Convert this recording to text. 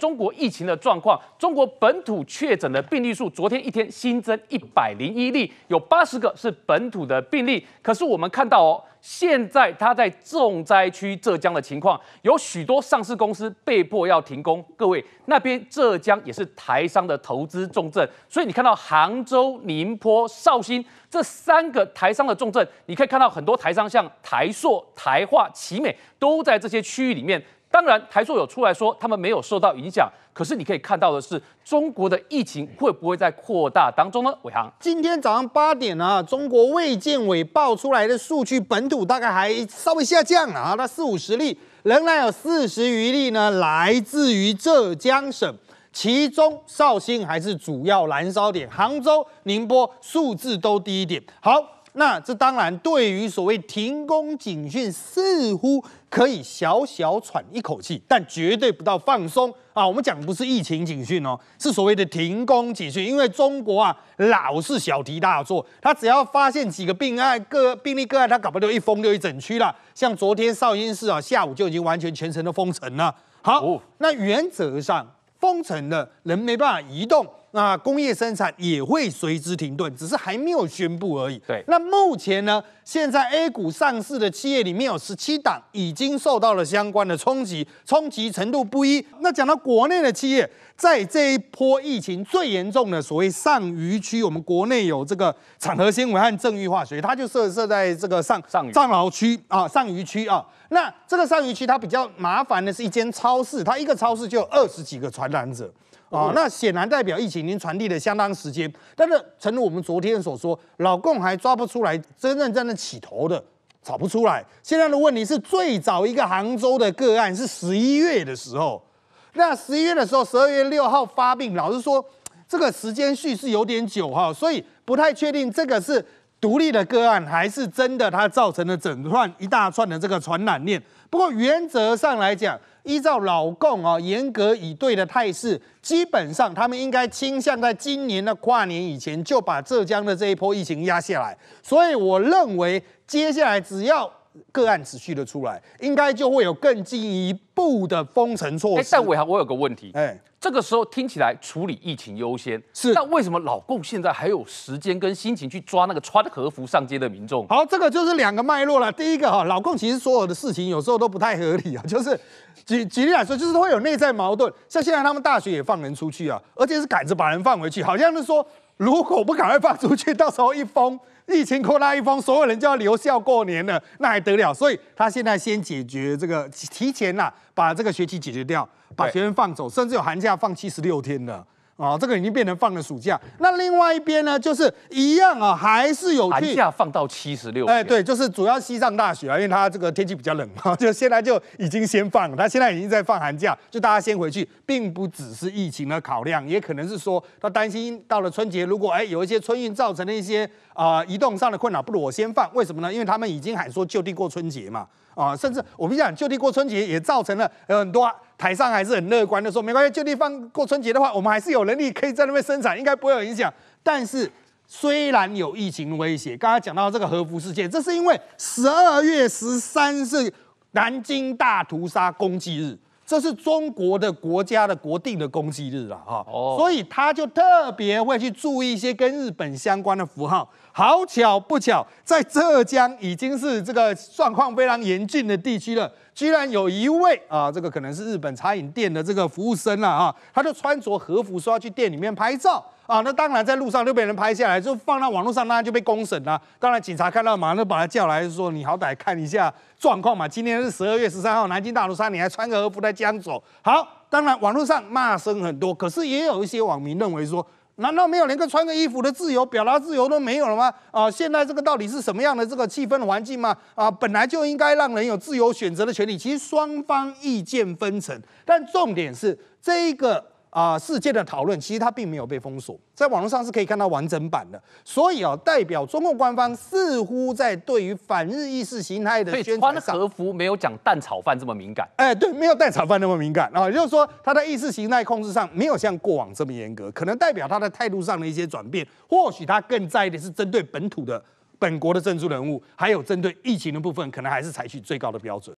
中国疫情的状况，中国本土确诊的病例数，昨天一天新增一百零一例，有八十个是本土的病例。可是我们看到哦，现在它在重灾区浙江的情况，有许多上市公司被迫要停工。各位，那边浙江也是台商的投资重镇，所以你看到杭州、宁波、绍兴这三个台商的重镇，你可以看到很多台商，像台塑、台化、奇美，都在这些区域里面。当然，台座有出来说他们没有受到影响，可是你可以看到的是，中国的疫情会不会在扩大当中呢？伟航，今天早上八点呢，中国卫健委报出来的数据，本土大概还稍微下降啊，那四五十例，仍然有四十余例呢，来自于浙江省，其中绍兴还是主要燃烧点，杭州、宁波数字都低一点。好。那这当然，对于所谓停工警讯，似乎可以小小喘一口气，但绝对不到放松啊！我们讲不是疫情警讯哦，是所谓的停工警讯。因为中国啊，老是小题大做，他只要发现几个病案、个病例个案，他搞不溜一封就一整区了。像昨天绍兴市啊，下午就已经完全全程都封城了。好，那原则上封城了，人没办法移动。那工业生产也会随之停顿，只是还没有宣布而已。对，那目前呢？现在 A 股上市的企业里面有十七档已经受到了相关的冲击，冲击程度不一。那讲到国内的企业，在这一波疫情最严重的所谓上虞区，我们国内有这个长核纤维和正裕化学，它就设设在这个上上上饶区啊，上虞区啊。那这个上虞区它比较麻烦的是一间超市，它一个超市就有二十几个传染者。啊，那显然代表疫情已经传递了相当时间，但是，诚如我们昨天所说，老共还抓不出来真正在那起头的，找不出来。现在的问题是，最早一个杭州的个案是十一月的时候，那十一月的时候，十二月六号发病，老实说，这个时间序是有点久哈，所以不太确定这个是独立的个案，还是真的它造成了整串一大串的这个传染链。不过，原则上来讲，依照老共啊严格以对的态势，基本上他们应该倾向在今年的跨年以前就把浙江的这一波疫情压下来。所以，我认为接下来只要。个案持续的出来，应该就会有更进一步的封城措施。但伟豪，我有个问题，哎，这个时候听起来处理疫情优先是，那为什么老共现在还有时间跟心情去抓那个穿和服上街的民众？好，这个就是两个脉络了。第一个哈，老共其实所有的事情有时候都不太合理啊，就是举举例来说，就是会有内在矛盾。像现在他们大学也放人出去啊，而且是赶着把人放回去，好像是说。如果不赶快放出去，到时候一封疫情扩大一封，所有人就要留校过年了，那还得了？所以，他现在先解决这个，提前呐，把这个学期解决掉，把学生放走，甚至有寒假放七十六天的。哦，这个已经变成放了暑假。那另外一边呢，就是一样啊，还是有寒假放到七十六。哎，对，就是主要西藏大学啊，因为它这个天气比较冷哈，就现在就已经先放，它现在已经在放寒假，就大家先回去，并不只是疫情的考量，也可能是说他担心到了春节，如果哎有一些春运造成的一些啊移动上的困扰，不如我先放。为什么呢？因为他们已经喊说就地过春节嘛。啊，甚至我们讲就地过春节也造成了很多台上还是很乐观的说，没关系，就地放过春节的话，我们还是有能力可以在那边生产，应该不会有影响。但是虽然有疫情威胁，刚刚讲到这个核辐事件，这是因为十二月十三是南京大屠杀公祭日。这是中国的国家的国定的公祭日了哈，所以他就特别会去注意一些跟日本相关的符号。好巧不巧，在浙江已经是这个状况非常严峻的地区了，居然有一位啊，这个可能是日本茶饮店的这个服务生了啊，他就穿着和服说要去店里面拍照。啊，那当然，在路上就被人拍下来，就放到网络上，那就被公审了。当然，警察看到马上就把他叫来，说：“你好歹看一下状况嘛。”今天是十二月十三号，南京大屠杀，你还穿个和服在江走？好，当然，网络上骂声很多，可是也有一些网民认为说：“难道没有连个穿个衣服的自由、表达自由都没有了吗？”啊，现在这个到底是什么样的这个气氛环境吗？啊，本来就应该让人有自由选择的权利。其实双方意见纷呈，但重点是这一个。啊，世界的讨论其实它并没有被封锁，在网络上是可以看到完整版的。所以啊，代表中共官方似乎在对于反日意识形态的宣传上，和服没有讲蛋炒饭这么敏感。哎，对，没有蛋炒饭那么敏感啊，也就是说，他在意识形态控制上没有像过往这么严格，可能代表他的态度上的一些转变。或许他更在意的是针对本土的本国的政治人物，还有针对疫情的部分，可能还是采取最高的标准。